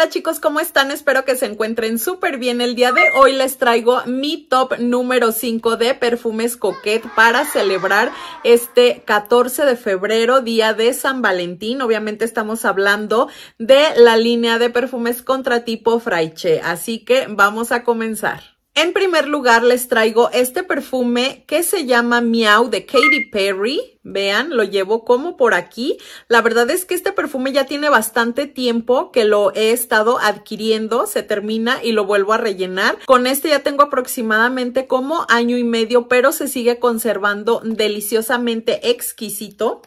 hola chicos, ¿cómo están? Espero que se encuentren súper bien. El día de hoy les traigo mi top número 5 de perfumes coquet para celebrar este 14 de febrero, día de San Valentín. Obviamente estamos hablando de la línea de perfumes contra tipo Fraiche, así que vamos a comenzar. En primer lugar, les traigo este perfume que se llama Miau de Katy Perry. Vean, lo llevo como por aquí. La verdad es que este perfume ya tiene bastante tiempo que lo he estado adquiriendo. Se termina y lo vuelvo a rellenar. Con este ya tengo aproximadamente como año y medio, pero se sigue conservando deliciosamente exquisito.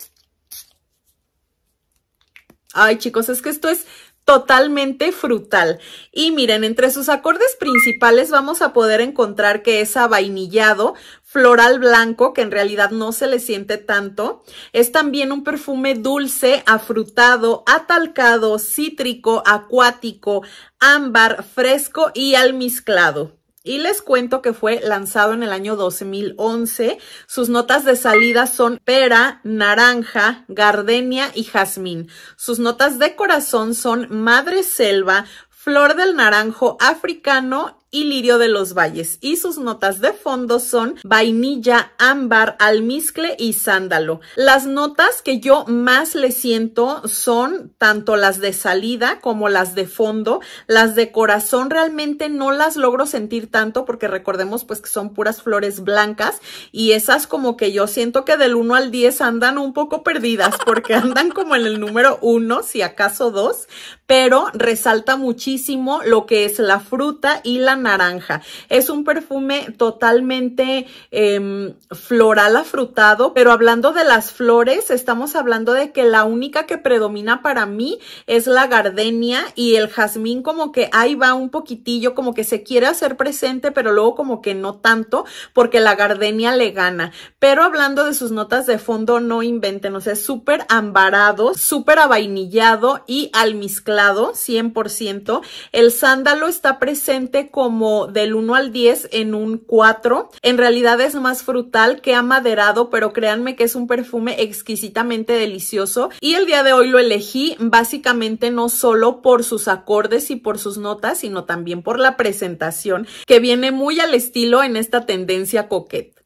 Ay, chicos, es que esto es totalmente frutal. Y miren, entre sus acordes principales vamos a poder encontrar que es avainillado, floral blanco, que en realidad no se le siente tanto. Es también un perfume dulce, afrutado, atalcado, cítrico, acuático, ámbar, fresco y almizclado. Y les cuento que fue lanzado en el año 2011. Sus notas de salida son pera, naranja, gardenia y jazmín. Sus notas de corazón son madre selva, flor del naranjo africano y lirio de los valles y sus notas de fondo son vainilla, ámbar, almizcle y sándalo. Las notas que yo más le siento son tanto las de salida como las de fondo. Las de corazón realmente no las logro sentir tanto porque recordemos pues que son puras flores blancas y esas como que yo siento que del 1 al 10 andan un poco perdidas porque andan como en el número 1 si acaso 2, pero resalta muchísimo lo que es la fruta y la naranja. Es un perfume totalmente em, floral afrutado, pero hablando de las flores, estamos hablando de que la única que predomina para mí es la gardenia y el jazmín como que ahí va un poquitillo, como que se quiere hacer presente, pero luego como que no tanto, porque la gardenia le gana. Pero hablando de sus notas de fondo, no inventen, o sea, súper ambarado, súper avainillado y almizclado, 100%. El sándalo está presente como como del 1 al 10 en un 4. En realidad es más frutal que amaderado, pero créanme que es un perfume exquisitamente delicioso y el día de hoy lo elegí básicamente no solo por sus acordes y por sus notas, sino también por la presentación que viene muy al estilo en esta tendencia coqueta.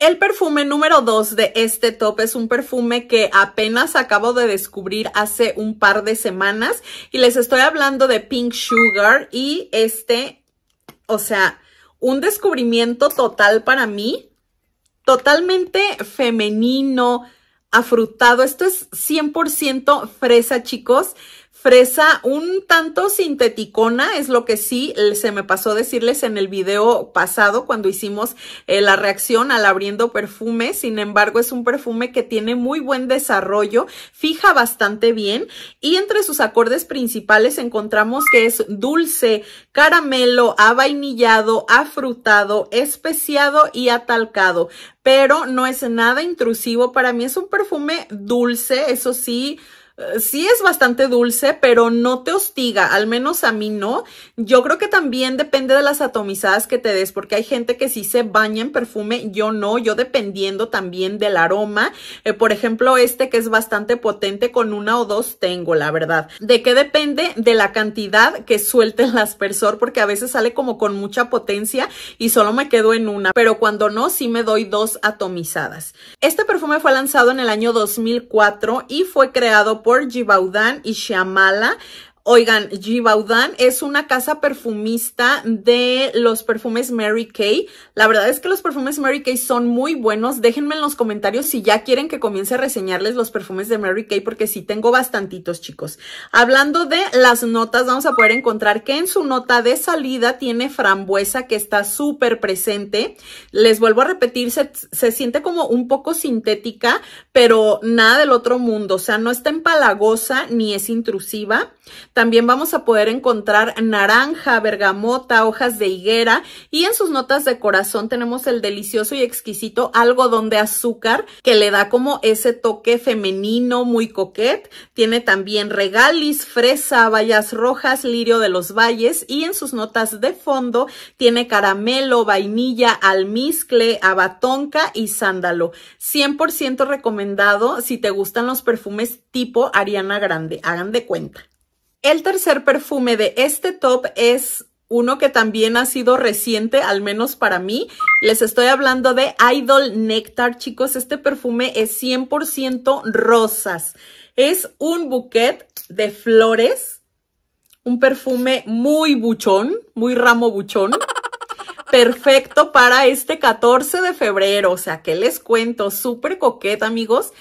El perfume número 2 de este top es un perfume que apenas acabo de descubrir hace un par de semanas y les estoy hablando de Pink Sugar y este o sea, un descubrimiento total para mí, totalmente femenino, afrutado. Esto es 100% fresa, chicos fresa un tanto sinteticona, es lo que sí eh, se me pasó decirles en el video pasado cuando hicimos eh, la reacción al abriendo perfume, sin embargo es un perfume que tiene muy buen desarrollo, fija bastante bien y entre sus acordes principales encontramos que es dulce, caramelo, avainillado, afrutado, especiado y atalcado, pero no es nada intrusivo, para mí es un perfume dulce, eso sí, eh, sí es bastante dulce, pero no te hostiga, al menos a mí no. Yo creo que también depende de las atomizadas que te des, porque hay gente que sí se baña en perfume, yo no, yo dependiendo también del aroma. Eh, por ejemplo, este que es bastante potente, con una o dos tengo, la verdad. ¿De qué depende? De la cantidad que suelte el aspersor, porque a veces sale como con mucha potencia y solo me quedo en una, pero cuando no, sí me doy dos atomizadas. Este perfume fue lanzado en el año 2004 y fue creado por Gorgie Baudan y Shyamala Oigan, G. es una casa perfumista de los perfumes Mary Kay. La verdad es que los perfumes Mary Kay son muy buenos. Déjenme en los comentarios si ya quieren que comience a reseñarles los perfumes de Mary Kay porque sí tengo bastantitos, chicos. Hablando de las notas, vamos a poder encontrar que en su nota de salida tiene frambuesa que está súper presente. Les vuelvo a repetir, se, se siente como un poco sintética, pero nada del otro mundo. O sea, no está empalagosa ni es intrusiva. También vamos a poder encontrar naranja, bergamota, hojas de higuera y en sus notas de corazón tenemos el delicioso y exquisito algodón de azúcar que le da como ese toque femenino muy coquet. Tiene también regalis, fresa, bayas rojas, lirio de los valles y en sus notas de fondo tiene caramelo, vainilla, almizcle, abatonca y sándalo. 100% recomendado si te gustan los perfumes tipo Ariana Grande. Hagan de cuenta. El tercer perfume de este top es uno que también ha sido reciente, al menos para mí. Les estoy hablando de Idol Nectar, chicos. Este perfume es 100% rosas. Es un bouquet de flores, un perfume muy buchón, muy ramo buchón. Perfecto para este 14 de febrero. O sea, que les cuento? Súper coqueta, amigos.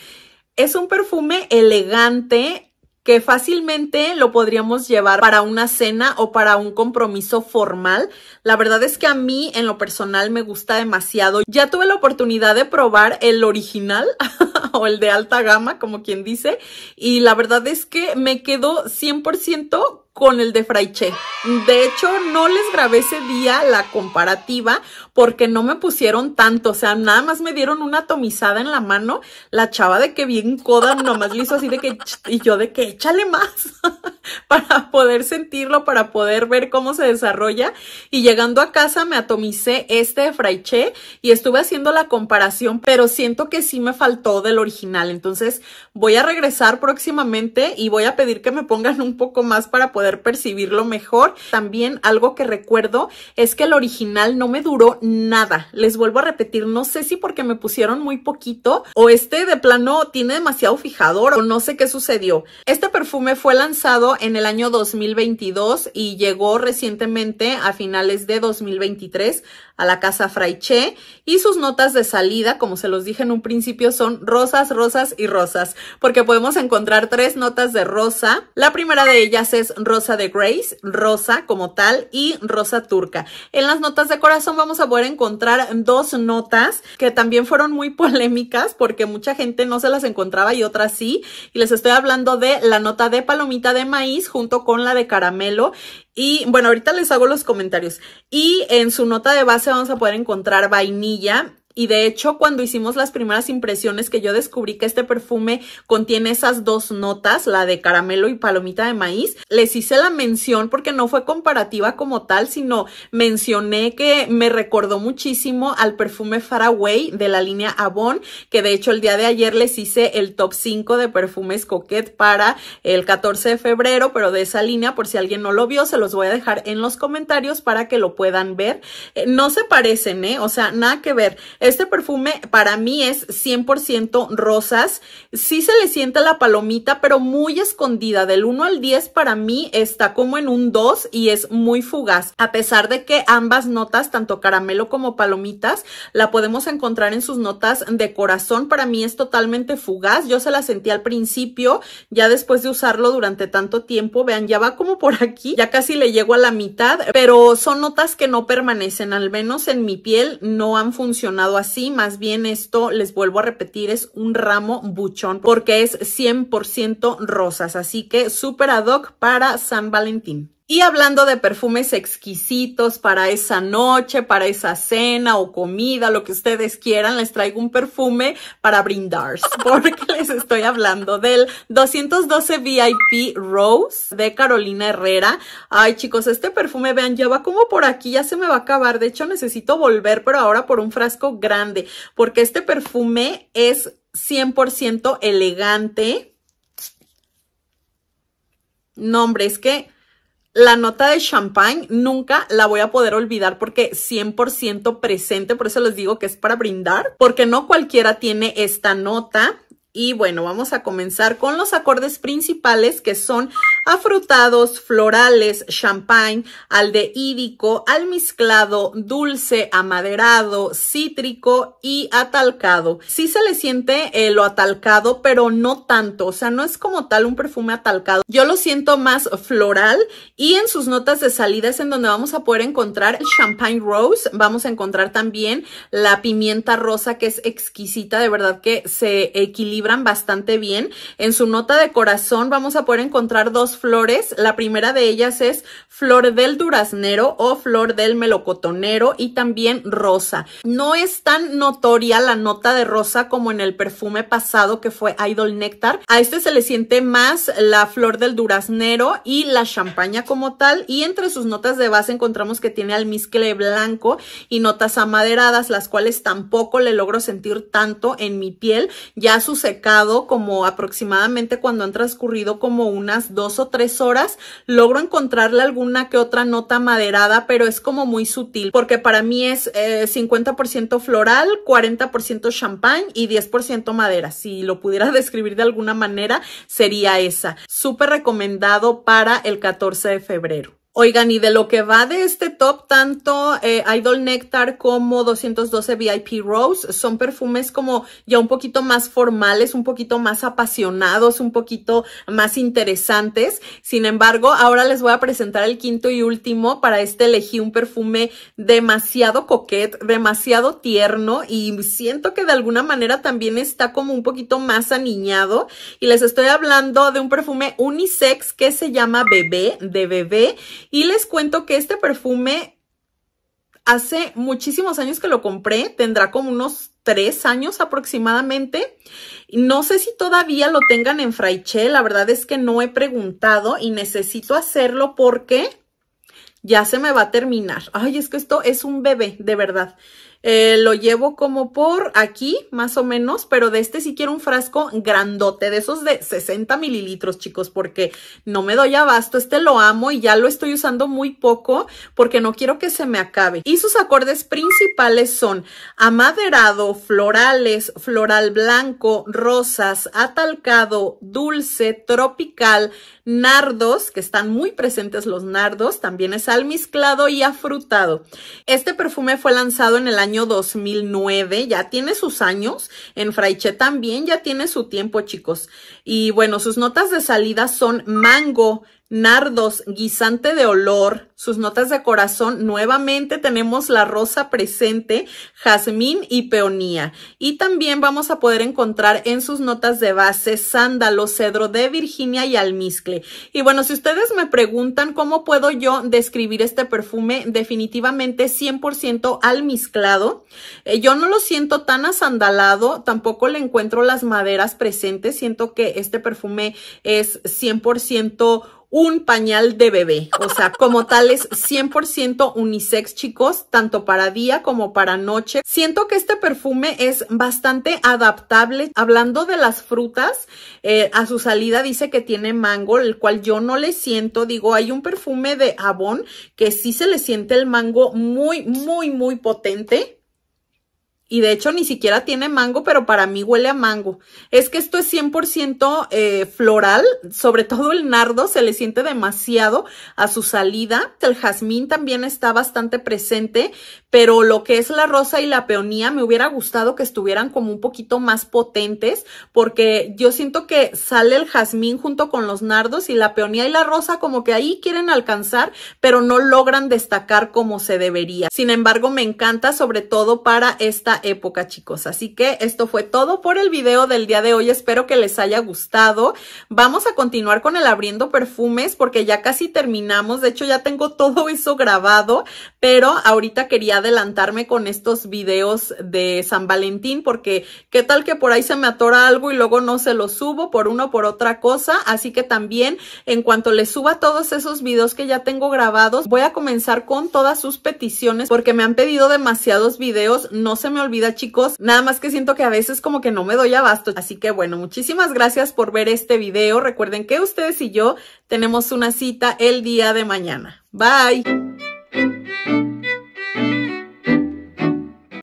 Es un perfume elegante, que fácilmente lo podríamos llevar para una cena o para un compromiso formal. La verdad es que a mí en lo personal me gusta demasiado. Ya tuve la oportunidad de probar el original o el de alta gama, como quien dice, y la verdad es que me quedo 100% con el de Fraiche. De hecho, no les grabé ese día la comparativa porque no me pusieron tanto. O sea, nada más me dieron una atomizada en la mano. La chava de que bien coda nomás le hizo así de que, y yo de que échale más para poder sentirlo, para poder ver cómo se desarrolla. Y llegando a casa me atomicé este de Fraiche y estuve haciendo la comparación, pero siento que sí me faltó del original. Entonces voy a regresar próximamente y voy a pedir que me pongan un poco más para poder percibirlo mejor. También algo que recuerdo es que el original no me duró nada. Les vuelvo a repetir, no sé si porque me pusieron muy poquito o este de plano tiene demasiado fijador o no sé qué sucedió. Este perfume fue lanzado en el año 2022 y llegó recientemente a finales de 2023 a la casa Fraiche y sus notas de salida, como se los dije en un principio, son rosas, rosas y rosas, porque podemos encontrar tres notas de rosa. La primera de ellas es rosa de Grace, rosa como tal y rosa turca. En las notas de corazón vamos a poder encontrar dos notas que también fueron muy polémicas porque mucha gente no se las encontraba y otras sí. Y les estoy hablando de la nota de palomita de maíz junto con la de caramelo. Y bueno, ahorita les hago los comentarios. Y en su nota de base vamos a poder encontrar vainilla y de hecho cuando hicimos las primeras impresiones que yo descubrí que este perfume contiene esas dos notas, la de caramelo y palomita de maíz, les hice la mención porque no fue comparativa como tal, sino mencioné que me recordó muchísimo al perfume Faraway de la línea Avon, que de hecho el día de ayer les hice el top 5 de perfumes coquet para el 14 de febrero, pero de esa línea, por si alguien no lo vio, se los voy a dejar en los comentarios para que lo puedan ver. Eh, no se parecen, ¿eh? O sea, nada que ver. Este perfume para mí es 100% rosas. Sí se le siente la palomita, pero muy escondida. Del 1 al 10 para mí está como en un 2 y es muy fugaz. A pesar de que ambas notas, tanto caramelo como palomitas, la podemos encontrar en sus notas de corazón. Para mí es totalmente fugaz. Yo se la sentí al principio, ya después de usarlo durante tanto tiempo. Vean, ya va como por aquí. Ya casi le llego a la mitad, pero son notas que no permanecen. Al menos en mi piel no han funcionado así, más bien esto, les vuelvo a repetir, es un ramo buchón porque es 100% rosas, así que super ad hoc para San Valentín. Y hablando de perfumes exquisitos para esa noche, para esa cena o comida, lo que ustedes quieran, les traigo un perfume para brindar, porque les estoy hablando del 212 VIP Rose de Carolina Herrera. Ay chicos, este perfume, vean, ya va como por aquí, ya se me va a acabar. De hecho, necesito volver, pero ahora por un frasco grande, porque este perfume es 100% elegante. Nombre, es que la nota de champagne nunca la voy a poder olvidar porque 100% presente, por eso les digo que es para brindar, porque no cualquiera tiene esta nota. Y bueno, vamos a comenzar con los acordes principales que son afrutados, florales, champagne, aldehídico, almizclado, dulce, amaderado, cítrico y atalcado. Sí se le siente eh, lo atalcado, pero no tanto, o sea, no es como tal un perfume atalcado. Yo lo siento más floral y en sus notas de salida es en donde vamos a poder encontrar champagne rose, vamos a encontrar también la pimienta rosa que es exquisita, de verdad que se equilibran bastante bien. En su nota de corazón vamos a poder encontrar dos flores. La primera de ellas es flor del duraznero o flor del melocotonero y también rosa. No es tan notoria la nota de rosa como en el perfume pasado que fue Idol Nectar. A este se le siente más la flor del duraznero y la champaña como tal. Y entre sus notas de base encontramos que tiene almizcle blanco y notas amaderadas, las cuales tampoco le logro sentir tanto en mi piel. Ya su secado como aproximadamente cuando han transcurrido como unas dos o tres horas logro encontrarle alguna que otra nota maderada, pero es como muy sutil, porque para mí es 50% eh, floral, 40% champán y 10% madera. Si lo pudiera describir de alguna manera, sería esa. Súper recomendado para el 14 de febrero. Oigan, y de lo que va de este top, tanto eh, Idol Nectar como 212 VIP Rose son perfumes como ya un poquito más formales, un poquito más apasionados, un poquito más interesantes. Sin embargo, ahora les voy a presentar el quinto y último. Para este elegí un perfume demasiado coquet, demasiado tierno y siento que de alguna manera también está como un poquito más aniñado. Y les estoy hablando de un perfume unisex que se llama Bebé, de Bebé y les cuento que este perfume hace muchísimos años que lo compré, tendrá como unos tres años aproximadamente. No sé si todavía lo tengan en Fraiche, la verdad es que no he preguntado y necesito hacerlo porque ya se me va a terminar. Ay, es que esto es un bebé, de verdad. Eh, lo llevo como por aquí, más o menos, pero de este sí quiero un frasco grandote, de esos de 60 mililitros, chicos, porque no me doy abasto. Este lo amo y ya lo estoy usando muy poco porque no quiero que se me acabe. Y sus acordes principales son amaderado, florales, floral blanco, rosas, atalcado, dulce, tropical, nardos, que están muy presentes los nardos, también es almizclado y afrutado. Este perfume fue lanzado en el año 2009, ya tiene sus años, en Fraiche también ya tiene su tiempo, chicos. Y bueno, sus notas de salida son mango, Nardos, guisante de olor, sus notas de corazón, nuevamente tenemos la rosa presente, jazmín y peonía. Y también vamos a poder encontrar en sus notas de base sándalo, cedro de Virginia y almizcle. Y bueno, si ustedes me preguntan cómo puedo yo describir este perfume, definitivamente 100% almizclado. Eh, yo no lo siento tan asandalado, tampoco le encuentro las maderas presentes, siento que este perfume es 100% un pañal de bebé. O sea, como tal es 100% unisex, chicos, tanto para día como para noche. Siento que este perfume es bastante adaptable. Hablando de las frutas, eh, a su salida dice que tiene mango, el cual yo no le siento. Digo, hay un perfume de Avon que sí se le siente el mango muy, muy, muy potente. Y de hecho ni siquiera tiene mango, pero para mí huele a mango. Es que esto es 100% eh, floral, sobre todo el nardo se le siente demasiado a su salida. El jazmín también está bastante presente, pero lo que es la rosa y la peonía me hubiera gustado que estuvieran como un poquito más potentes, porque yo siento que sale el jazmín junto con los nardos y la peonía y la rosa como que ahí quieren alcanzar, pero no logran destacar como se debería. Sin embargo, me encanta sobre todo para esta época, chicos. Así que esto fue todo por el video del día de hoy. Espero que les haya gustado. Vamos a continuar con el abriendo perfumes porque ya casi terminamos. De hecho, ya tengo todo eso grabado, pero ahorita quería adelantarme con estos videos de San Valentín porque qué tal que por ahí se me atora algo y luego no se lo subo por uno por otra cosa. Así que también en cuanto les suba todos esos videos que ya tengo grabados, voy a comenzar con todas sus peticiones porque me han pedido demasiados videos. No se me vida chicos. Nada más que siento que a veces como que no me doy abasto. Así que bueno, muchísimas gracias por ver este video. Recuerden que ustedes y yo tenemos una cita el día de mañana. Bye.